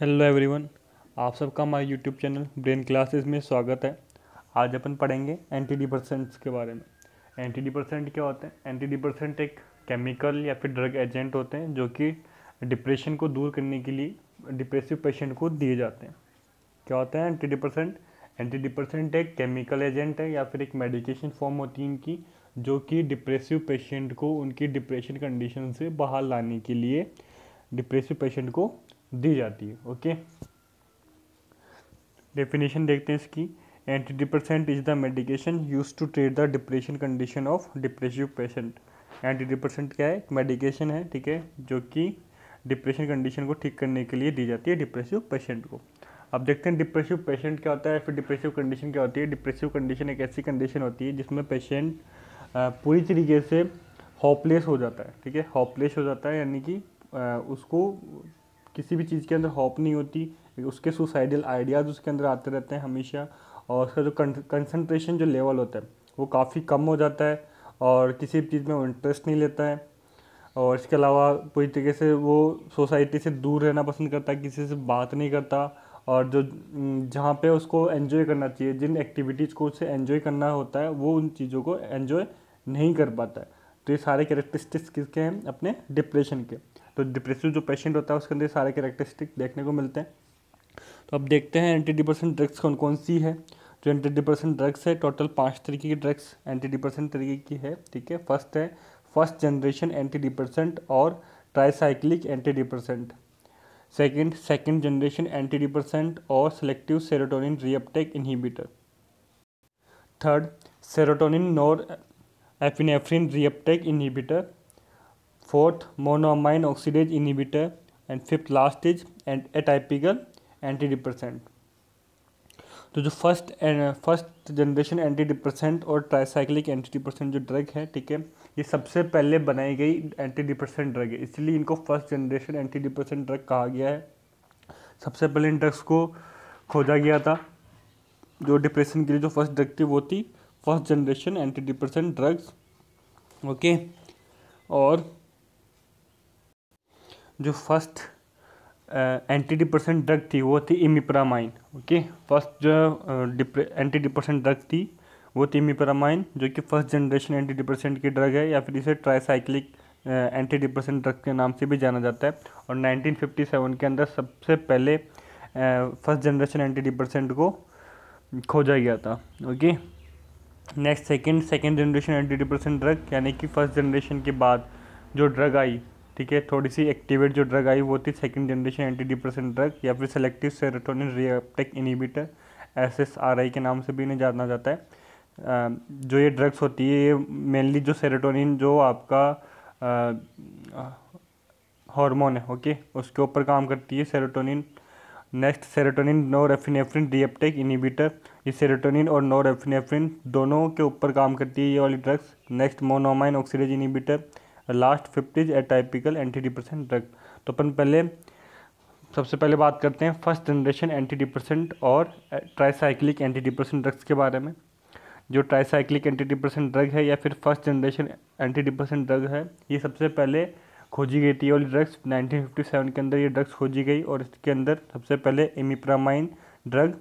hello everyone आप सबका हमारे यूट्यूब चैनल ब्रेन क्लासेस में स्वागत है आज अपन पढ़ेंगे एंटी डिपर्सेंट्स के बारे में एंटी डिपर्सेंट क्या होते हैं एंटी डिपरसेंट एक केमिकल या फिर ड्रग एजेंट होते हैं जो कि डिप्रेशन को दूर करने के लिए डिप्रेसिव पेशेंट को दिए जाते हैं क्या होते हैं एंटी डिपरसेंट एंटी डिपरसेंट एक केमिकल एजेंट है या फिर एक मेडिकेशन फॉर्म होती है इनकी जो कि डिप्रेसिव पेशेंट को उनकी डिप्रेशन कंडीशन से बाहर लाने के लिए डिप्रेसिव पेशेंट को दी जाती है ओके डेफिनेशन देखते हैं इसकी anti depressant is the medication use to treat the depression condition of depressive patient anti depressant क्या है मेडिकेशन है ठीक है जो कि डिप्रेशन कंडीशन को ठीक करने के लिए दी जाती है डिप्रेसिव पेशेंट को अब देखते हैं डिप्रेसिव पेशेंट क्या होता है फिर डिप्रेसिव कंडीशन क्या होती है डिप्रेसिव कंडीशन एक ऐसी कंडीशन होती है जिसमें पेशेंट पूरी तरीके से होपलेस हो जाता है ठीक है होपलेस हो जाता है यानी कि उसको किसी भी चीज़ के अंदर होप नहीं होती उसके सुसाइडल आइडियाज़ उसके अंदर आते रहते हैं हमेशा और उसका जो कंसनट्रेशन जो लेवल होता है वो काफ़ी कम हो जाता है और किसी भी चीज़ में वो इंटरेस्ट नहीं लेता है और इसके अलावा पूरी तरीके से वो सोसाइटी से दूर रहना पसंद करता है किसी से बात नहीं करता और जो जहाँ पे उसको एन्जॉय करना चाहिए जिन एक्टिविटीज़ को उसे एन्जॉय करना होता है वो उन चीज़ों को एन्जॉय नहीं कर पाता है तो ये सारे कैरेक्टरिस्टिक्स किसके हैं अपने डिप्रेशन के तो डिप्रेसिव जो पेशेंट होता है उसके अंदर सारे करेक्टरिस्टिक देखने को मिलते हैं तो अब देखते हैं एंटी डिप्रेशन ड्रग्स कौन कौन सी है जो एंटी डिप्रेशन ड्रग्स है टोटल पाँच तरीके की ड्रग्स एंटी डिप्रेशन तरीके की है ठीक है फर्स्ट है फर्स्ट जनरेशन एंटी डिप्रेशेंट और tricyclic anti depressant second second generation anti depressant और selective serotonin reuptake inhibitor third serotonin norepinephrine reuptake inhibitor fourth monoamine oxidase inhibitor and fifth last is and atypical anti depressant तो जो first first generation anti depressant और tricyclic anti depressant जो drug है ठीक है ये सबसे पहले बनाई गई एंटी डिप्रेसेंट ड्रग है इसलिए इनको first generation anti depressant drug कहा गया है सबसे पहले इन ड्रग्स को खोजा गया था जो डिप्रेशन के लिए जो फर्स्ट ड्रग थी वो थी first generation anti depression drugs okay और जो फर्स्ट एंटी डिप्रेसेंट ड्रग थी वो थी इमिप्रामाइन ओके फर्स्ट जो एंटी डिप्रेसेंट ड्रग थी वो थी इमिप्रामाइन जो कि फर्स्ट जनरेशन एंटी डिप्रेसेंट की ड्रग है या फिर इसे ट्राईसाइक्लिक एंटी डिप्रेसेंट ड्रग के नाम से भी जाना जाता है और 1957 के अंदर सबसे पहले फर्स्ट जनरेशन एंटी डिप्रेसेंट को खोजा गया था okay next second second generation anti depressant drug यानी कि फर्स्ट जनरेशन के बाद जो ड्रग आई ठीक है थोड़ी सी एक्टिवेट जो ड्रग आई वो थी second generation anti depression drug या फिर selective serotonin reuptake inhibitor S S R I के नाम से भी इन्हें जाना जाता है जो ये ड्रग्स होती है ये मेनली जो सेरोटोनिन जो आपका हार्मोन है ओके उसके ऊपर काम करती है serotonin next serotonin norepinephrine reuptake inhibitor ये सेरोटोनिन और नोरेफिनेफ्रिन दोनों के ऊपर काम करती है ये वाली drugs next monoamine oxidase inhibitor last fifth is atypical anti depressant drug तो अपन पहले सबसे पहले बात करते हैं फर्स्ट जनरेशन एंटी डिप्रेसेंट और ट्राईसाइक्लिक एंटी डिप्रेसेंट ड्रग्स के बारे में जो ट्राईसाइक्लिक एंटी डिप्रेसेंट ड्रग है या फिर first generation anti depressant drug है ये सबसे पहले खोजी गई थी वाली ड्रग्स 1957 के अंदर ये ड्रग्स खोजी गई और इसके अंदर सबसे पहले एमिप्रामाइन ड्रग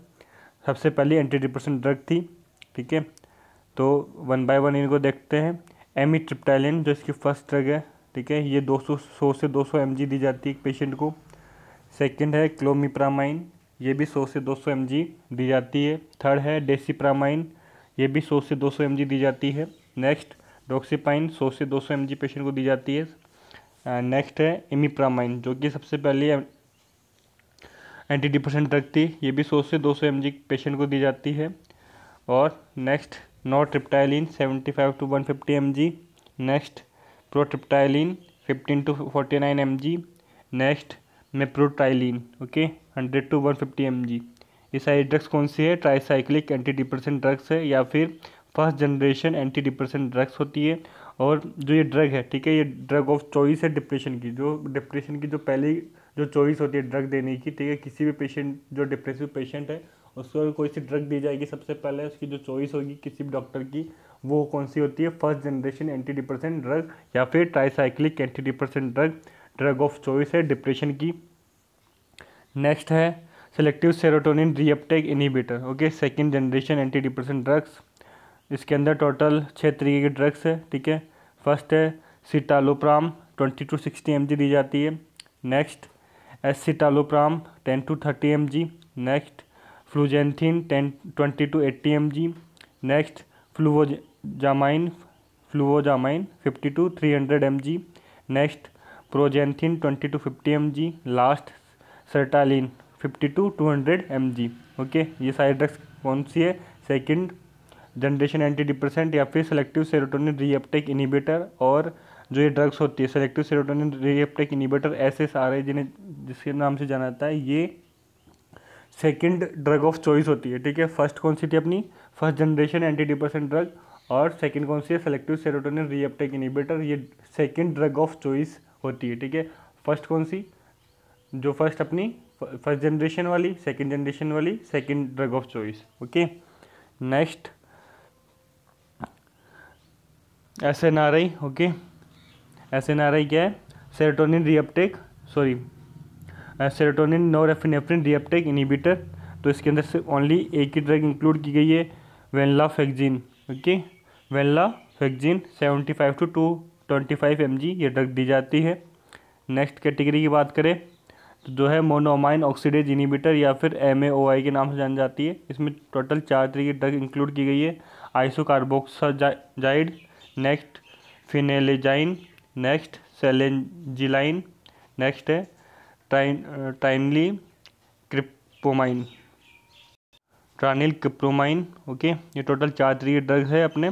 सबसे पहले एंटी डिप्रेशन ड्रग थी ठीक है तो वन बाय वन इनको देखते हैं एमी ट्रिप्टाइलिन जो इसकी फर्स्ट ड्रग है ठीक है ये 200 सौ से 200 सौ दी जाती है एक पेशेंट को सेकंड है क्लोमिप्रामाइन ये भी 100 से 200 सौ दी जाती है थर्ड है डेसीप्रामाइन ये भी 100 से 200 सौ दी जाती है नेक्स्ट डॉक्सीपाइन 100 से 200 सौ पेशेंट को दी जाती है नेक्स्ट uh, है इमीप्रामाइन जो कि सबसे पहले एंटी डिप्रेशन ड्रग थी ये भी सौ से दो सौ पेशेंट को दी जाती है और next nortriptyline seventy five to one fifty M G next protriptyline fifteen to forty nine M G next maprotiline okay hundred to one fifty M G ये सारी ड्रग्स कौन सी है ट्राईसाइक्लिक एंटी डिप्रेशन ड्रग्स है या फिर first generation anti depression drugs होती है और जो ये ड्रग है ठीक है ये ड्रग ऑफ चॉइस है डिप्रेशन की जो डिप्रेशन की जो पहली जो चॉइस होती है ड्रग देने की ठीक है किसी भी पेशेंट जो डिप्रेसिव पेशेंट है उसको अगर कोई सी ड्रग दी जाएगी सबसे पहले उसकी जो चॉइस होगी किसी भी डॉक्टर की वो कौन सी होती है first generation anti depression drug या फिर tricyclic anti depression drug drug of choice है डिप्रेशन की नेक्स्ट है selective serotonin reuptake inhibitor okay second generation anti depression drugs इसके अंदर टोटल छः तरीके के ड्रग्स है ठीक है फर्स्ट है citalopram twenty to sixty M G दी जाती है next S citalopram ten to thirty M G next fluoxetine ten twenty to eighty M G next fluvoxamine fluvoxamine fifty to three hundred M G next paroxetine twenty to fifty M G last sertraline fifty to two hundred M G okay ये सारी drugs कौन सी है second generation anti depressant या फिर selective serotonin reuptake inhibitor और जो ये ड्रग्स होती है selective serotonin reuptake inhibitor S S R I जिन्हें जिसके नाम से जाना जाता है ये सेकंड ड्रग ऑफ चॉइस होती है ठीक है फर्स्ट कौन सी थी अपनी first generation anti depression drug और सेकंड कौन सी है सेलेक्टिव सेरोटोनिन रीअपटेक इनिबेटर ये सेकंड ड्रग ऑफ चॉइस होती है ठीक है फर्स्ट कौन सी जो फर्स्ट अपनी फर्स्ट जनरेशन वाली सेकेंड जनरेशन वाली second drug of choice okay next S N R I okay S N R I क्या है serotonin reuptake sorry serotonin norepinephrine reuptake inhibitor तो इसके अंदर से ओनली एक ही ड्रग इंक्लूड की गई है venlafaxine okay venlafaxine seventy five to two twenty five M G ये ड्रग दी जाती है नेक्स्ट कैटेगरी की बात करें तो जो है मोनोमाइन ऑक्सीडेज इनिबिटर या फिर एम ए ओ आई के नाम से जानी जाती है इसमें टोटल चार तरह की ड्रग इंक्लूड की गई है carboxazide next phenelzine next selegiline next है टाइम टाइमली क्रिप्रोमाइन ट्रानिल क्रिप्रोमाइन ओके ये टोटल चार तरीके ड्रग्स है अपने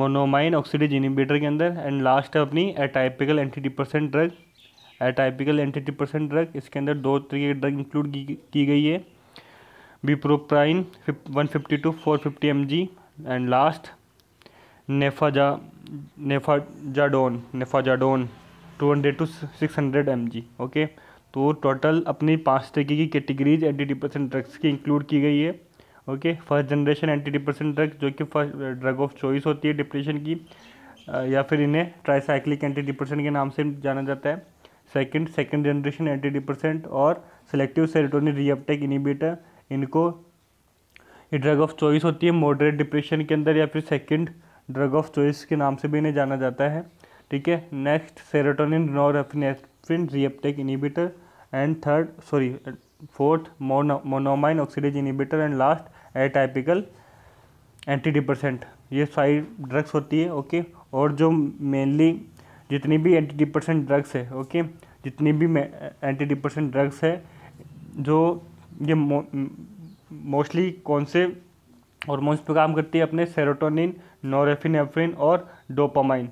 मोनोमाइन ऑक्सीडेज इनिबेटर के अंदर एंड लास्ट है अपनी atypical anti depressant drug atypical anti depressant drug इसके अंदर दो तरीके की ड्रग इंक्लूड की, की गई है bupropion one fifty to four fifty M G and last नेफाजा nefazodone nefazodone two hundred to six hundred M G okay तो टोटल अपनी पाँच तरीके की कैटेगरीज एंटी डिप्रेशन ड्रग्स की इंक्लूड की गई है okay first generation anti depression drugs जो कि फर्स्ट ड्रग ऑफ चॉइस होती है डिप्रेशन की uh, या फिर इन्हें ट्राईसाइक्लिक एंटी डिप्रेशन के नाम से जाना जाता है second second generation anti depressant और सेलेक्टिव सेरोटोनिन रीअपटेक इनिबेटर इनको ये ड्रग ऑफ चॉइस होती है मॉडरेट डिप्रेशन के अंदर या फिर सेकंड ड्रग ऑफ चॉइस के नाम से भी इन्हें जाना जाता है ठीक है next serotonin norepinephrine reuptake inhibitor and third sorry fourth mono monoamine oxidase inhibitor and last atypical anti depressant ये फाइव ड्रग्स होती है ओके और जो मेनली जितनी भी एंटी डिप्रसेंट ड्रग्स है ओके जितनी भी एंटी डिपर्सेंट ड्रग्स है जो ये मोस्टली कौन से हॉर्मोन्स पे काम करती है अपने सेरोटोनिन नोरेफिनेफ्रिन और डोपामाइन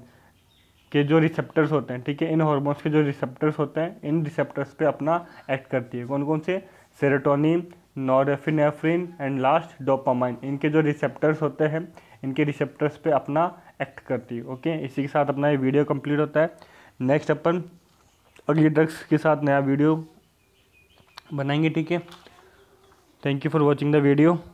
के जो रिसेप्टर्स होते हैं ठीक है इन हॉर्मोन्स के जो रिसेप्टर्स होते हैं इन रिसेप्टर्स पे अपना एक्ट करती है कौन कौन से serotonin norepinephrine and last dopamine इनके जो रिसेप्टर्स होते हैं इनके रिसेप्टर्स पे अपना एक्ट करती है ओके इसी के साथ अपना ये वीडियो कंप्लीट होता है नेक्स्ट अपन अगली ड्रग्स के साथ नया वीडियो बनाएंगे ठीक है thank you for watching the video